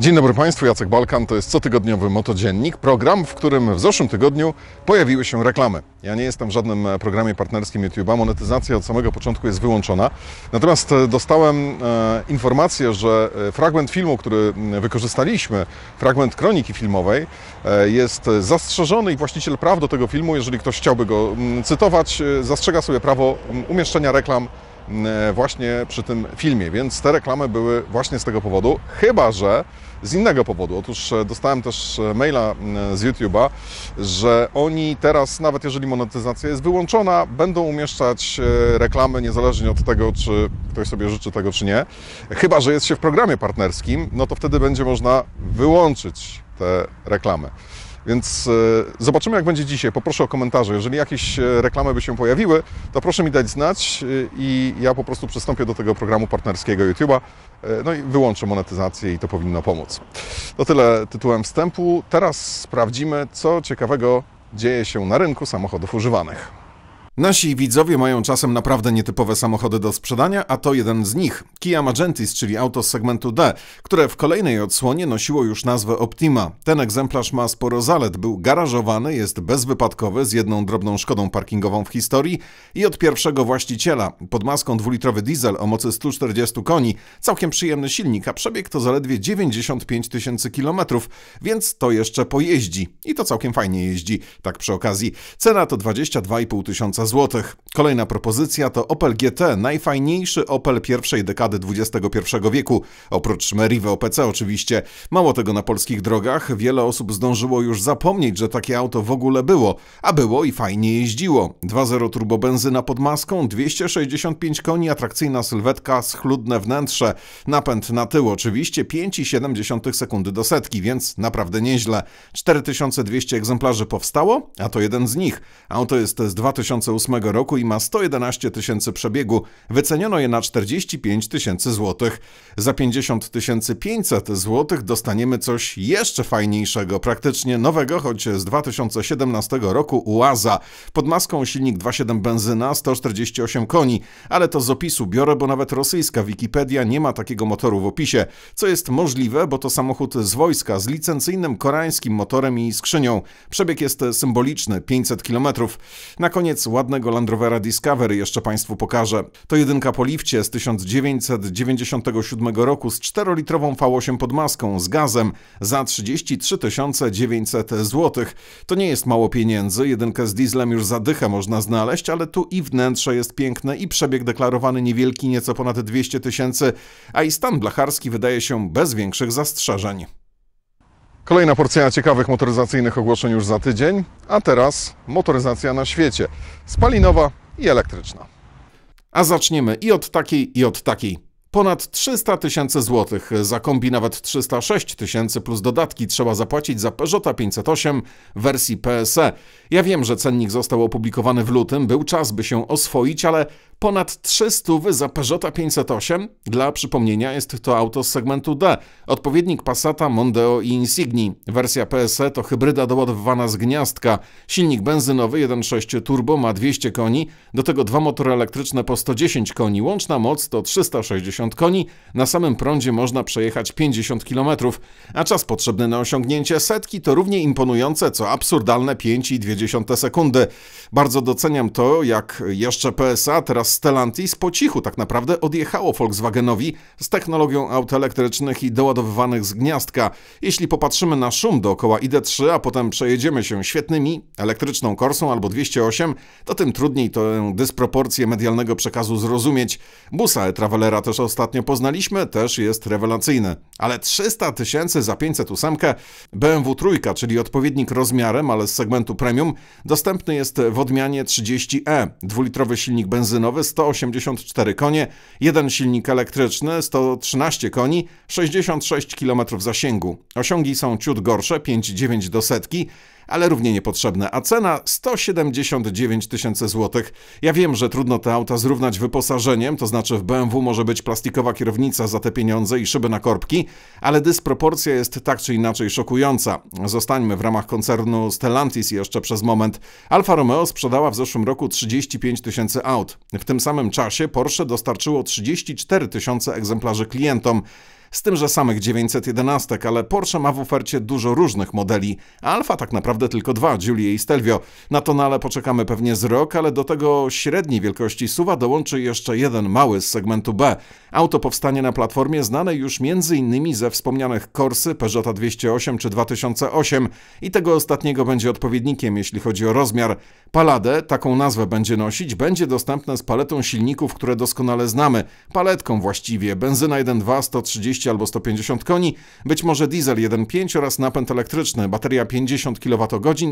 Dzień dobry Państwu, Jacek Balkan, to jest cotygodniowy Motodziennik, program, w którym w zeszłym tygodniu pojawiły się reklamy. Ja nie jestem w żadnym e, programie partnerskim YouTube'a, monetyzacja od samego początku jest wyłączona. Natomiast e, dostałem e, informację, że e, fragment filmu, który wykorzystaliśmy, fragment kroniki filmowej, e, jest zastrzeżony i właściciel praw do tego filmu, jeżeli ktoś chciałby go cytować, zastrzega sobie prawo umieszczenia reklam E, właśnie przy tym filmie, więc te reklamy były właśnie z tego powodu, chyba że z innego powodu. Otóż e, dostałem też e, maila z YouTube'a, że oni teraz, nawet jeżeli monetyzacja jest wyłączona, będą umieszczać reklamy niezależnie od tego, czy ktoś sobie życzy tego, czy nie. Chyba, że jest się w programie partnerskim, no to wtedy będzie można wyłączyć te reklamy. Więc e, zobaczymy, jak będzie dzisiaj. Poproszę o komentarze. Jeżeli jakieś e, reklamy by się pojawiły, to proszę mi dać znać e, i ja po prostu przystąpię do tego programu partnerskiego YouTube'a. No i wyłączę monetyzację i to powinno pomóc. To tyle tytułem wstępu. Teraz sprawdzimy, co ciekawego dzieje się na rynku samochodów używanych. Nasi widzowie mają czasem naprawdę nietypowe samochody do sprzedania, a to jeden z nich. Kia Magentis, czyli auto z segmentu D, które w kolejnej odsłonie nosiło już nazwę Optima. Ten egzemplarz ma sporo zalet, był garażowany, jest bezwypadkowy, z jedną drobną szkodą parkingową w historii i od pierwszego właściciela. Pod maską dwulitrowy diesel o mocy 140 koni, całkiem przyjemny silnik, a przebieg to zaledwie 95 tysięcy kilometrów, więc to jeszcze pojeździ. I to całkiem fajnie jeździ, tak przy okazji. Cena to 22,5 tysiąca złotych. Kolejna propozycja to Opel GT, najfajniejszy Opel pierwszej dekady XXI wieku. Oprócz Meriwy OPC oczywiście. Mało tego na polskich drogach, wiele osób zdążyło już zapomnieć, że takie auto w ogóle było. A było i fajnie jeździło. 2.0 turbobenzyna pod maską, 265 koni, atrakcyjna sylwetka, schludne wnętrze, napęd na tył oczywiście, 5,7 sekundy do setki, więc naprawdę nieźle. 4200 egzemplarzy powstało, a to jeden z nich. Auto jest z 2008 roku i ma 111 tysięcy przebiegu. Wyceniono je na 45 tysięcy złotych. Za 50 500 złotych dostaniemy coś jeszcze fajniejszego, praktycznie nowego, choć z 2017 roku Uaza. Pod maską silnik 2.7 benzyna, 148 koni, ale to z opisu biorę, bo nawet rosyjska Wikipedia nie ma takiego motoru w opisie, co jest możliwe, bo to samochód z wojska z licencyjnym koreańskim motorem i skrzynią. Przebieg jest symboliczny, 500 km. Na koniec ładnego Land Rovera Discovery jeszcze Państwu pokażę. To jedynka po lifcie z 1997 roku z 4-litrową V8 pod maską z gazem za 33 900 zł. To nie jest mało pieniędzy, jedynkę z dieslem już dychę można znaleźć, ale tu i wnętrze jest piękne i przebieg deklarowany niewielki, nieco ponad 200 tysięcy, a i stan blacharski wydaje się bez większych zastrzeżeń. Kolejna porcja ciekawych motoryzacyjnych ogłoszeń już za tydzień, a teraz motoryzacja na świecie. Spalinowa i elektryczna. A zaczniemy i od takiej, i od takiej. Ponad 300 tysięcy złotych, za kombi nawet 306 tysięcy plus dodatki trzeba zapłacić za Peugeota 508 wersji PSE. Ja wiem, że cennik został opublikowany w lutym, był czas by się oswoić, ale ponad 300 za Peugeota 508. Dla przypomnienia jest to auto z segmentu D, odpowiednik Passata, Mondeo i Insigni. Wersja PSE to hybryda doładowywana z gniazdka. Silnik benzynowy 1.6 turbo ma 200 koni, do tego dwa motory elektryczne po 110 koni. Łączna moc to 360 koni. Na samym prądzie można przejechać 50 km, a czas potrzebny na osiągnięcie setki to równie imponujące co absurdalne 5,2 sekundy. Bardzo doceniam to, jak jeszcze PSA teraz oraz Stellantis po cichu tak naprawdę odjechało Volkswagenowi z technologią aut elektrycznych i doładowywanych z gniazdka. Jeśli popatrzymy na szum dookoła ID3, a potem przejedziemy się świetnymi, elektryczną Corsą albo 208, to tym trudniej tę dysproporcję medialnego przekazu zrozumieć. Busa e-Travelera też ostatnio poznaliśmy, też jest rewelacyjny. Ale 300 tysięcy za 508 BMW trójka, czyli odpowiednik rozmiarem, ale z segmentu premium, dostępny jest w odmianie 30e, dwulitrowy silnik benzynowy, 184 konie, jeden silnik elektryczny 113 koni, 66 km zasięgu. Osiągi są ciut gorsze, 5,9 do setki, ale równie niepotrzebne, a cena 179 tysięcy złotych. Ja wiem, że trudno te auta zrównać wyposażeniem, to znaczy w BMW może być plastikowa kierownica za te pieniądze i szyby na korbki, ale dysproporcja jest tak czy inaczej szokująca. Zostańmy w ramach koncernu Stellantis jeszcze przez moment. Alfa Romeo sprzedała w zeszłym roku 35 tysięcy aut. W tym samym czasie Porsche dostarczyło 34 tysiące egzemplarzy klientom. Z tym, że samych 911, ale Porsche ma w ofercie dużo różnych modeli. Alfa tak naprawdę tylko dwa, Giulia i Stelvio. Na Tonale poczekamy pewnie z rok, ale do tego średniej wielkości suwa dołączy jeszcze jeden mały z segmentu B. Auto powstanie na platformie znanej już m.in. ze wspomnianych Corsy, Peugeota 208 czy 2008 i tego ostatniego będzie odpowiednikiem, jeśli chodzi o rozmiar. Paladę, taką nazwę będzie nosić, będzie dostępne z paletą silników, które doskonale znamy. Paletką właściwie, benzyna 1.2 130 albo 150 koni, być może diesel 1.5 oraz napęd elektryczny, bateria 50 kWh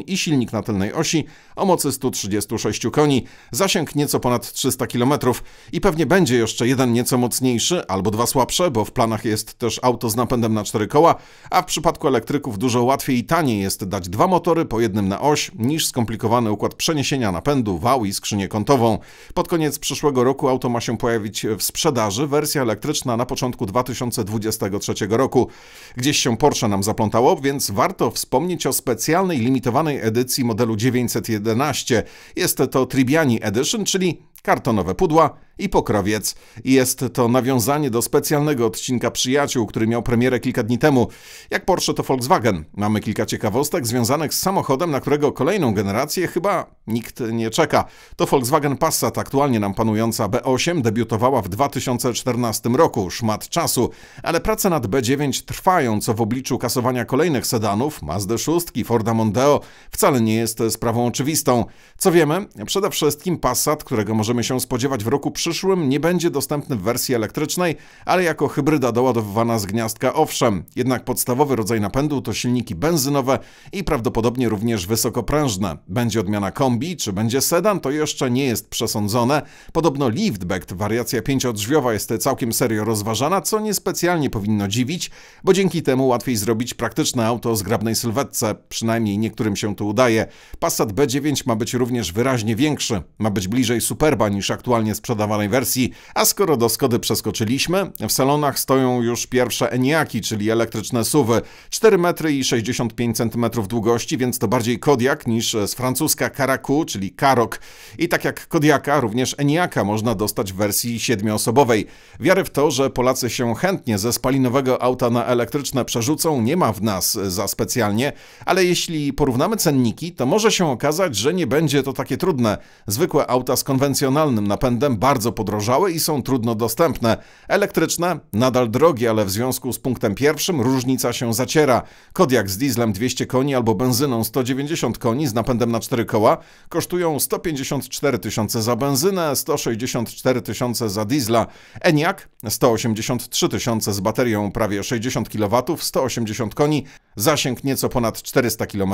i silnik na tylnej osi o mocy 136 koni, zasięg nieco ponad 300 km i pewnie będzie jeszcze jeden nieco mocniejszy albo dwa słabsze, bo w planach jest też auto z napędem na cztery koła, a w przypadku elektryków dużo łatwiej i taniej jest dać dwa motory po jednym na oś niż skomplikowany układ przeniesienia napędu, wał i skrzynię kątową. Pod koniec przyszłego roku auto ma się pojawić w sprzedaży. Wersja elektryczna na początku 2020 2023 roku. Gdzieś się Porsche nam zaplątało, więc warto wspomnieć o specjalnej limitowanej edycji modelu 911. Jest to Tribiani Edition, czyli kartonowe pudła, i pokrowiec. I jest to nawiązanie do specjalnego odcinka Przyjaciół, który miał premierę kilka dni temu. Jak Porsche to Volkswagen. Mamy kilka ciekawostek związanych z samochodem, na którego kolejną generację chyba nikt nie czeka. To Volkswagen Passat, aktualnie nam panująca B8, debiutowała w 2014 roku, szmat czasu, ale prace nad B9 trwają, co w obliczu kasowania kolejnych sedanów, Mazda 6, Forda Mondeo, wcale nie jest sprawą oczywistą. Co wiemy? Przede wszystkim Passat, którego możemy się spodziewać w roku przyszłym, przyszłym nie będzie dostępny w wersji elektrycznej, ale jako hybryda doładowywana z gniazdka owszem. Jednak podstawowy rodzaj napędu to silniki benzynowe i prawdopodobnie również wysokoprężne. Będzie odmiana kombi czy będzie sedan, to jeszcze nie jest przesądzone. Podobno liftback, wariacja pięciodrzwiowa jest całkiem serio rozważana, co niespecjalnie powinno dziwić, bo dzięki temu łatwiej zrobić praktyczne auto o zgrabnej sylwetce, przynajmniej niektórym się to udaje. Passat B9 ma być również wyraźnie większy, ma być bliżej Superba niż aktualnie sprzedawany wersji, a skoro do Skody przeskoczyliśmy, w salonach stoją już pierwsze Eniaki, czyli elektryczne suwy, 4 metry i 65 cm długości, więc to bardziej Kodiak niż z francuska Karaku, czyli Karok. I tak jak Kodiaka, również Eniaka można dostać w wersji siedmioosobowej. Wiary w to, że Polacy się chętnie ze spalinowego auta na elektryczne przerzucą, nie ma w nas za specjalnie, ale jeśli porównamy cenniki, to może się okazać, że nie będzie to takie trudne. Zwykłe auta z konwencjonalnym napędem bardzo bardzo podrożały i są trudno dostępne. Elektryczne nadal drogie, ale w związku z punktem pierwszym różnica się zaciera. Kodiak z dieslem 200 koni albo benzyną 190 koni z napędem na 4 koła kosztują 154 tysiące za benzynę, 164 tysiące za diesla. Eniak 183 tysiące z baterią prawie 60 kW, 180 koni, Zasięg nieco ponad 400 km.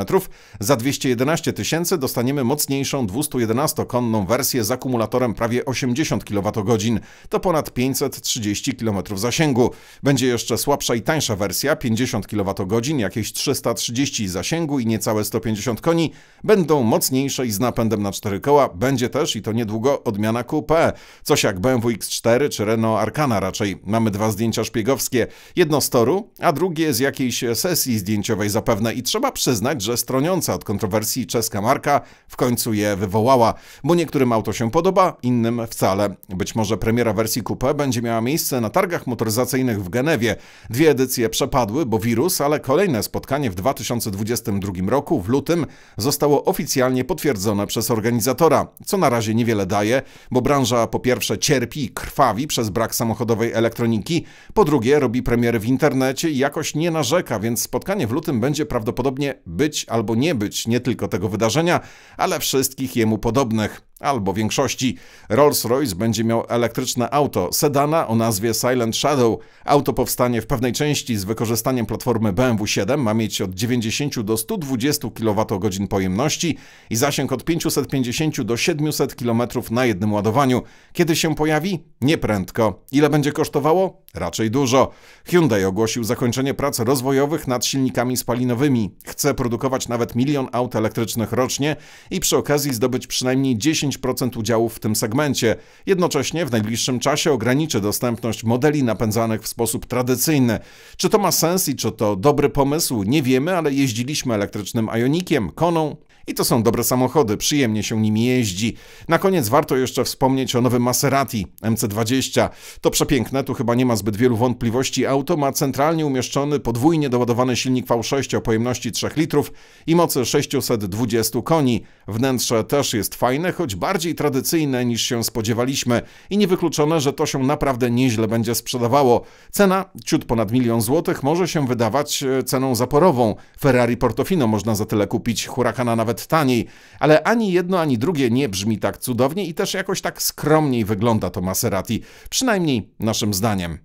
Za 211 tysięcy dostaniemy mocniejszą 211-konną wersję z akumulatorem prawie 80 kWh. To ponad 530 km zasięgu. Będzie jeszcze słabsza i tańsza wersja 50 kWh, jakieś 330 zasięgu i niecałe 150 koni. Będą mocniejsze i z napędem na 4 koła. Będzie też i to niedługo odmiana coupe. Coś jak BMW X4 czy Renault Arcana raczej. Mamy dwa zdjęcia szpiegowskie. Jedno z toru, a drugie z jakiejś sesji zdjęcia zdjęciowej zapewne i trzeba przyznać, że stroniąca od kontrowersji czeska marka w końcu je wywołała, bo niektórym auto się podoba, innym wcale. Być może premiera wersji coupe będzie miała miejsce na targach motoryzacyjnych w Genewie. Dwie edycje przepadły, bo wirus, ale kolejne spotkanie w 2022 roku w lutym zostało oficjalnie potwierdzone przez organizatora, co na razie niewiele daje, bo branża po pierwsze cierpi i krwawi przez brak samochodowej elektroniki, po drugie robi premiery w internecie i jakoś nie narzeka, więc spotkanie w lutym będzie prawdopodobnie być albo nie być nie tylko tego wydarzenia, ale wszystkich jemu podobnych albo większości. Rolls-Royce będzie miał elektryczne auto sedana o nazwie Silent Shadow. Auto powstanie w pewnej części z wykorzystaniem platformy BMW 7, ma mieć od 90 do 120 kWh pojemności i zasięg od 550 do 700 km na jednym ładowaniu. Kiedy się pojawi? Nieprędko. Ile będzie kosztowało? Raczej dużo. Hyundai ogłosił zakończenie prac rozwojowych nad silnikami spalinowymi. Chce produkować nawet milion aut elektrycznych rocznie i przy okazji zdobyć przynajmniej 10 10% udziałów w tym segmencie. Jednocześnie w najbliższym czasie ograniczy dostępność modeli napędzanych w sposób tradycyjny. Czy to ma sens i czy to dobry pomysł, nie wiemy, ale jeździliśmy elektrycznym Ionikiem, Koną, i to są dobre samochody, przyjemnie się nimi jeździ. Na koniec warto jeszcze wspomnieć o nowym Maserati MC20. To przepiękne, tu chyba nie ma zbyt wielu wątpliwości. Auto ma centralnie umieszczony podwójnie doładowany silnik V6 o pojemności 3 litrów i mocy 620 koni. Wnętrze też jest fajne, choć bardziej tradycyjne niż się spodziewaliśmy i niewykluczone, że to się naprawdę nieźle będzie sprzedawało. Cena ciut ponad milion złotych może się wydawać e, ceną zaporową. Ferrari Portofino można za tyle kupić, Huracana nawet nawet taniej, ale ani jedno, ani drugie nie brzmi tak cudownie i też jakoś tak skromniej wygląda to Maserati, przynajmniej naszym zdaniem.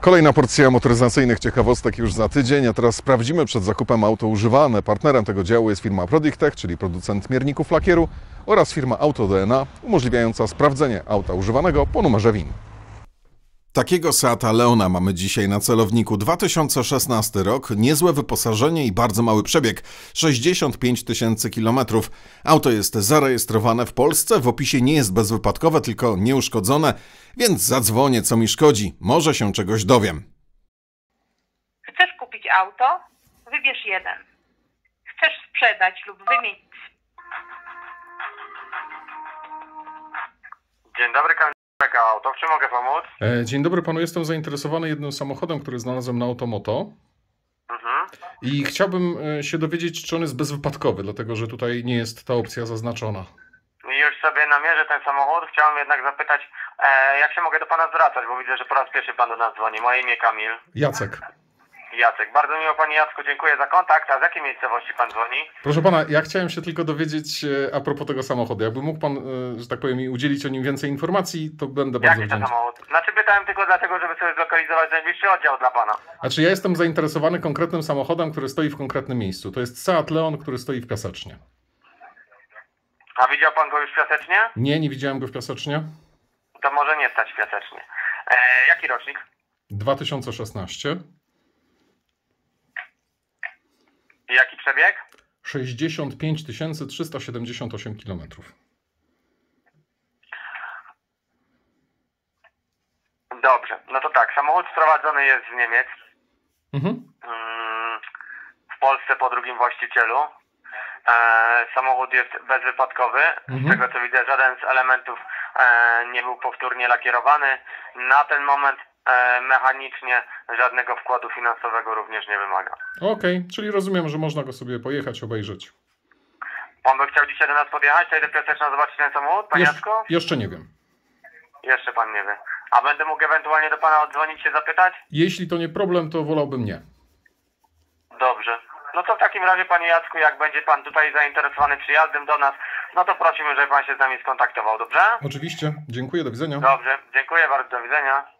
Kolejna porcja motoryzacyjnych ciekawostek już za tydzień, a teraz sprawdzimy przed zakupem auto używane. Partnerem tego działu jest firma Prodigtech, czyli producent mierników lakieru oraz firma AutoDNA, umożliwiająca sprawdzenie auta używanego po numerze WIN. Takiego Seata Leona mamy dzisiaj na celowniku. 2016 rok, niezłe wyposażenie i bardzo mały przebieg, 65 tysięcy kilometrów. Auto jest zarejestrowane w Polsce, w opisie nie jest bezwypadkowe, tylko nieuszkodzone, więc zadzwonię co mi szkodzi, może się czegoś dowiem. Chcesz kupić auto? Wybierz jeden. Chcesz sprzedać lub wymienić? Dzień dobry, Taka auto, w czym mogę pomóc? E, dzień dobry panu, jestem zainteresowany jednym samochodem, który znalazłem na Automoto. Mhm. I chciałbym e, się dowiedzieć, czy on jest bezwypadkowy, dlatego że tutaj nie jest ta opcja zaznaczona. Już sobie namierzę ten samochód. Chciałem jednak zapytać, e, jak się mogę do pana zwracać, bo widzę, że po raz pierwszy pan do nas dzwoni. Moje imię Kamil. Jacek. Jacek. Bardzo miło Panie Jacku, dziękuję za kontakt. A z jakiej miejscowości Pan dzwoni? Proszę Pana, ja chciałem się tylko dowiedzieć e, a propos tego samochodu. Jakby mógł Pan, e, że tak powiem, udzielić o nim więcej informacji, to będę bardzo Jaki wdzięczny. to samochód? Znaczy pytałem tylko dlatego, żeby sobie zlokalizować najbliższy oddział dla Pana. Znaczy ja jestem zainteresowany konkretnym samochodem, który stoi w konkretnym miejscu. To jest Seat Leon, który stoi w Piasecznie. A widział Pan go już w Piasecznie? Nie, nie widziałem go w Piasecznie. To może nie stać w Piasecznie. E, jaki rocznik? 2016. Jaki przebieg? 65 378 km. Dobrze, no to tak, samochód sprowadzony jest z Niemiec. Mhm. Mm, w Polsce po drugim właścicielu. E, samochód jest bezwypadkowy, mhm. z tego co widzę żaden z elementów e, nie był powtórnie lakierowany. Na ten moment E, mechanicznie żadnego wkładu finansowego również nie wymaga. Okej, okay, czyli rozumiem, że można go sobie pojechać, obejrzeć. Pan by chciał dzisiaj do nas podjechać, to dopiero też zobaczyć ten samochód, pan Jesz Jeszcze nie wiem. Jeszcze pan nie wie. A będę mógł ewentualnie do pana odzwonić się zapytać? Jeśli to nie problem, to wolałbym nie. Dobrze. No to w takim razie, panie Jacku, jak będzie pan tutaj zainteresowany przyjazdem do nas, no to prosimy, żeby pan się z nami skontaktował, dobrze? Oczywiście. Dziękuję, do widzenia. Dobrze, dziękuję bardzo, do widzenia.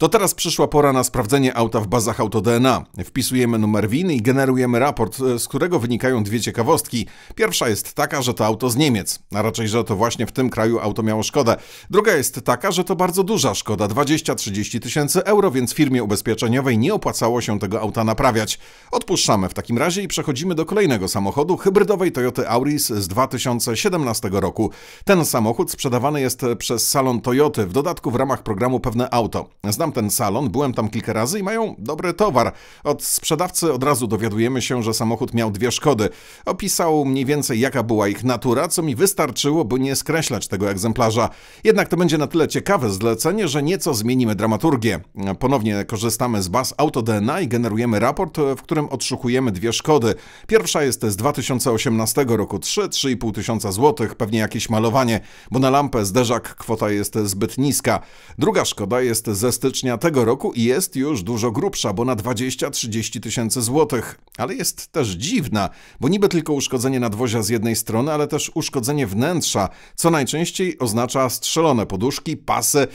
To teraz przyszła pora na sprawdzenie auta w bazach AutoDNA. Wpisujemy numer win i generujemy raport, e, z którego wynikają dwie ciekawostki. Pierwsza jest taka, że to auto z Niemiec, a raczej, że to właśnie w tym kraju auto miało szkodę. Druga jest taka, że to bardzo duża szkoda, 20-30 tysięcy euro, więc firmie ubezpieczeniowej nie opłacało się tego auta naprawiać. Odpuszczamy w takim razie i przechodzimy do kolejnego samochodu, hybrydowej Toyota Auris z 2017 roku. Ten samochód sprzedawany jest przez salon Toyoty, w dodatku w ramach programu Pewne Auto. Znam Znam ten salon, byłem tam kilka razy i mają dobry towar. Od sprzedawcy od razu dowiadujemy się, że samochód miał dwie szkody. Opisał mniej więcej jaka była ich natura, co mi wystarczyło, by nie skreślać tego egzemplarza. Jednak to będzie na tyle ciekawe zlecenie, że nieco zmienimy dramaturgię. Ponownie korzystamy z baz AutoDNA i generujemy raport, w którym odszukujemy dwie szkody. Pierwsza jest z 2018 roku 3, 3,5 tysiąca złotych, pewnie jakieś malowanie, bo na lampę zderzak kwota jest zbyt niska. Druga szkoda jest ze stycznia stycznia tego roku i jest już dużo grubsza, bo na 20-30 tysięcy złotych. Ale jest też dziwna, bo niby tylko uszkodzenie nadwozia z jednej strony, ale też uszkodzenie wnętrza, co najczęściej oznacza strzelone poduszki, pasy,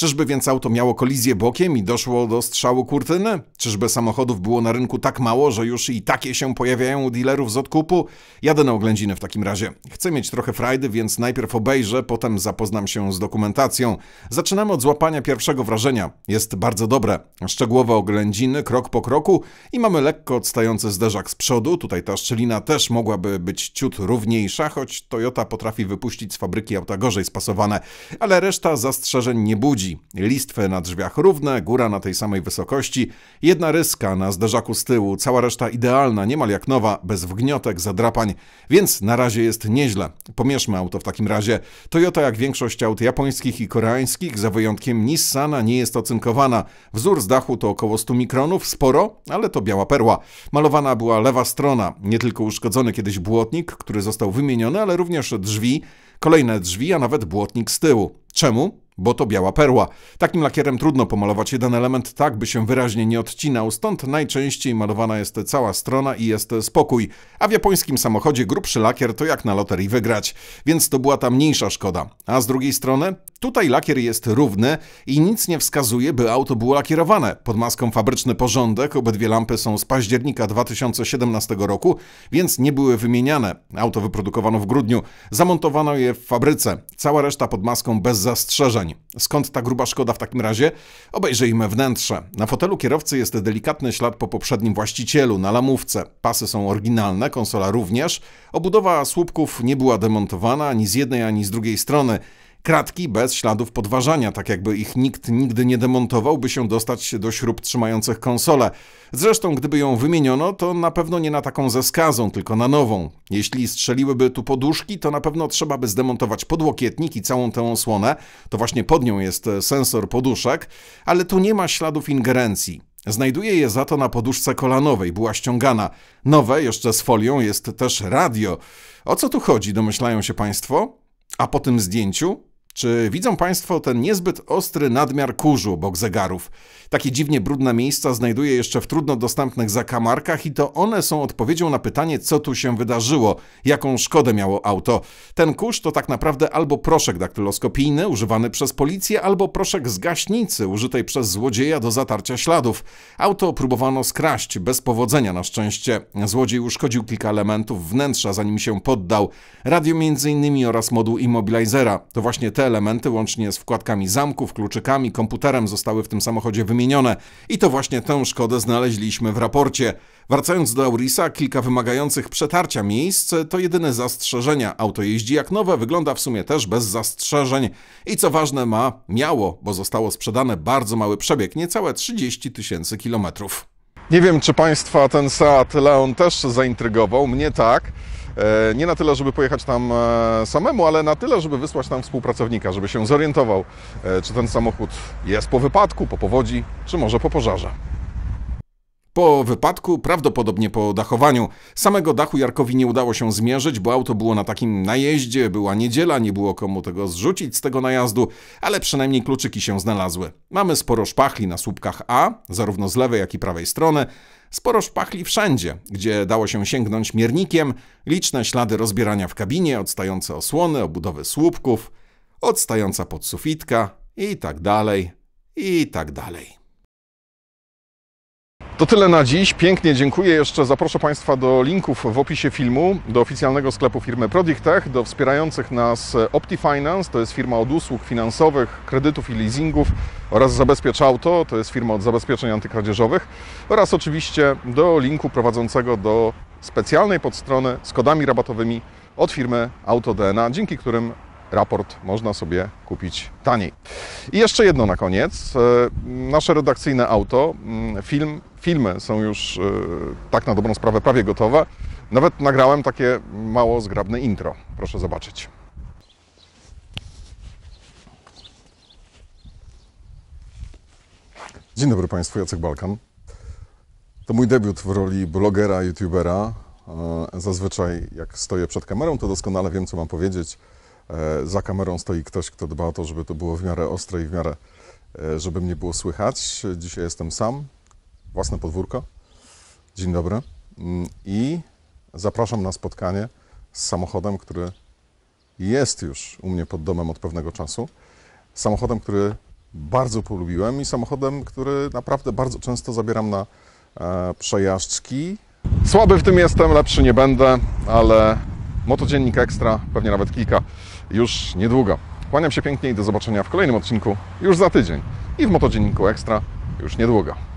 Czyżby więc auto miało kolizję bokiem i doszło do strzału kurtyny? Czyżby samochodów było na rynku tak mało, że już i takie się pojawiają u dealerów z odkupu? Jadę na oględziny w takim razie. Chcę mieć trochę frajdy, więc najpierw obejrzę, potem zapoznam się z dokumentacją. Zaczynamy od złapania pierwszego wrażenia. Jest bardzo dobre. Szczegółowe oględziny, krok po kroku i mamy lekko odstający zderzak z przodu. Tutaj ta szczelina też mogłaby być ciut równiejsza, choć Toyota potrafi wypuścić z fabryki auta gorzej spasowane, ale reszta zastrzeżeń nie budzi ludzi. Listwy na drzwiach równe, góra na tej samej wysokości, jedna ryska na zderzaku z tyłu, cała reszta idealna, niemal jak nowa, bez wgniotek, zadrapań, więc na razie jest nieźle. Pomierzmy auto w takim razie. Toyota, jak większość aut japońskich i koreańskich, za wyjątkiem Nissana, nie jest ocynkowana. Wzór z dachu to około 100 mikronów, sporo, ale to biała perła. Malowana była lewa strona, nie tylko uszkodzony kiedyś błotnik, który został wymieniony, ale również drzwi, kolejne drzwi, a nawet błotnik z tyłu. Czemu? bo to biała perła. Takim lakierem trudno pomalować jeden element tak, by się wyraźnie nie odcinał, stąd najczęściej malowana jest cała strona i jest spokój. A w japońskim samochodzie grubszy lakier to jak na loterii wygrać, więc to była ta mniejsza szkoda. A z drugiej strony, tutaj lakier jest równy i nic nie wskazuje, by auto było lakierowane. Pod maską fabryczny porządek, obydwie lampy są z października 2017 roku, więc nie były wymieniane. Auto wyprodukowano w grudniu, zamontowano je w fabryce. Cała reszta pod maską bez zastrzeżeń. Skąd ta gruba szkoda w takim razie? Obejrzyjmy wnętrze. Na fotelu kierowcy jest delikatny ślad po poprzednim właścicielu, na lamówce. Pasy są oryginalne, konsola również. Obudowa słupków nie była demontowana ani z jednej, ani z drugiej strony. Kratki bez śladów podważania, tak jakby ich nikt nigdy nie demontował, by się dostać do śrub trzymających konsolę. Zresztą, gdyby ją wymieniono, to na pewno nie na taką ze skazą, tylko na nową. Jeśli strzeliłyby tu poduszki, to na pewno trzeba by zdemontować podłokietnik i całą tę osłonę. To właśnie pod nią jest e, sensor poduszek, ale tu nie ma śladów ingerencji. Znajduje je za to na poduszce kolanowej, była ściągana. Nowe, jeszcze z folią, jest też radio. O co tu chodzi, domyślają się Państwo? A po tym zdjęciu czy widzą Państwo ten niezbyt ostry nadmiar kurzu obok zegarów? Takie dziwnie brudne miejsca znajduje jeszcze w trudno dostępnych zakamarkach i to one są odpowiedzią na pytanie, co tu się wydarzyło, jaką szkodę miało auto. Ten kurz to tak naprawdę albo proszek daktyloskopijny używany przez policję, albo proszek z gaśnicy użytej przez złodzieja do zatarcia śladów. Auto próbowano skraść, bez powodzenia na szczęście. Złodziej uszkodził kilka elementów wnętrza, zanim się poddał. Radio między innymi oraz moduł immobilizera. To właśnie te elementy łącznie z wkładkami zamków, kluczykami, komputerem zostały w tym samochodzie wymienione i to właśnie tę szkodę znaleźliśmy w raporcie. Wracając do Aurisa, kilka wymagających przetarcia miejsc to jedyne zastrzeżenia. Auto jeździ jak nowe, wygląda w sumie też bez zastrzeżeń i co ważne ma, miało, bo zostało sprzedane bardzo mały przebieg, niecałe 30 tysięcy kilometrów. Nie wiem, czy Państwa ten Seat Leon też zaintrygował, mnie tak. E, nie na tyle, żeby pojechać tam e, samemu, ale na tyle, żeby wysłać tam współpracownika, żeby się zorientował, e, czy ten samochód jest po wypadku, po powodzi, czy może po pożarze. Po wypadku, prawdopodobnie po dachowaniu, samego dachu Jarkowi nie udało się zmierzyć, bo auto było na takim najeździe, była niedziela, nie było komu tego zrzucić z tego najazdu, ale przynajmniej kluczyki się znalazły. Mamy sporo szpachli na słupkach A, zarówno z lewej, jak i prawej strony, sporo szpachli wszędzie, gdzie dało się sięgnąć miernikiem, liczne ślady rozbierania w kabinie, odstające osłony, obudowy słupków, odstająca podsufitka i tak dalej, i tak dalej. To tyle na dziś. Pięknie dziękuję. Jeszcze zaproszę Państwa do linków w opisie filmu, do oficjalnego sklepu firmy Prodictech, do wspierających nas OptiFinance, to jest firma od usług finansowych, kredytów i leasingów oraz Zabezpiecz Auto, to jest firma od zabezpieczeń antykradzieżowych oraz oczywiście do linku prowadzącego do specjalnej podstrony z kodami rabatowymi od firmy AutoDNA, dzięki którym raport można sobie kupić taniej. I jeszcze jedno na koniec. E, nasze redakcyjne auto, mm, film, filmy są już e, tak na dobrą sprawę prawie gotowe. Nawet nagrałem takie mało zgrabne intro. Proszę zobaczyć. Dzień dobry Państwu, Jacek Balkan. To mój debiut w roli blogera, youtubera. E, zazwyczaj jak stoję przed kamerą, to doskonale wiem, co mam powiedzieć. E, za kamerą stoi ktoś, kto dba o to, żeby to było w miarę ostre i w miarę, e, żeby mnie było słychać. Dzisiaj jestem sam, własne podwórko. Dzień dobry. Mm, I zapraszam na spotkanie z samochodem, który jest już u mnie pod domem od pewnego czasu. Samochodem, który bardzo polubiłem i samochodem, który naprawdę bardzo często zabieram na e, przejażdżki. Słaby w tym jestem, lepszy nie będę, ale Motodziennik Ekstra, pewnie nawet kilka, już niedługo. Kłaniam się pięknie i do zobaczenia w kolejnym odcinku już za tydzień i w Motodzienniku Ekstra już niedługo.